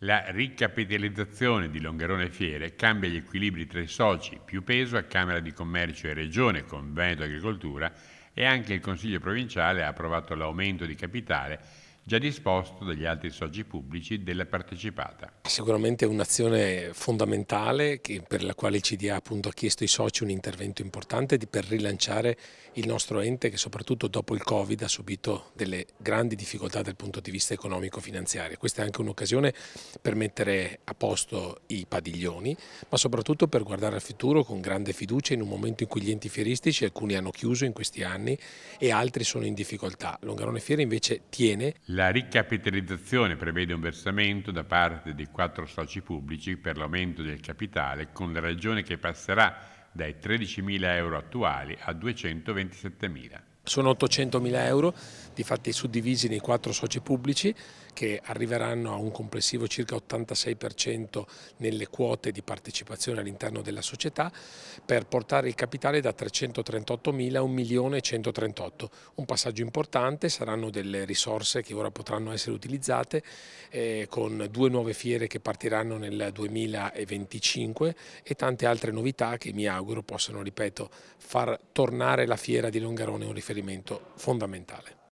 La ricapitalizzazione di Longarone Fiere cambia gli equilibri tra i soci, più peso a Camera di Commercio e Regione con Veneto Agricoltura e anche il Consiglio provinciale ha approvato l'aumento di capitale già disposto dagli altri soci pubblici della partecipata. Sicuramente è un'azione fondamentale per la quale il CDA ha chiesto ai soci un intervento importante per rilanciare il nostro ente che soprattutto dopo il Covid ha subito delle grandi difficoltà dal punto di vista economico-finanziario. Questa è anche un'occasione per mettere a posto i padiglioni, ma soprattutto per guardare al futuro con grande fiducia in un momento in cui gli enti fieristici, alcuni hanno chiuso in questi anni e altri sono in difficoltà. Longarone Fiere invece tiene. La ricapitalizzazione prevede un versamento da parte dei quattro soci pubblici per l'aumento del capitale con la ragione che passerà dai 13.000 euro attuali a 227.000. Sono 800.000 euro, difatti suddivisi nei quattro soci pubblici che arriveranno a un complessivo circa 86% nelle quote di partecipazione all'interno della società per portare il capitale da 338.000 a 1.138. Un passaggio importante, saranno delle risorse che ora potranno essere utilizzate eh, con due nuove fiere che partiranno nel 2025 e tante altre novità che mi auguro possano, ripeto, far tornare la fiera di Longarone un riferimento riferimento fondamentale.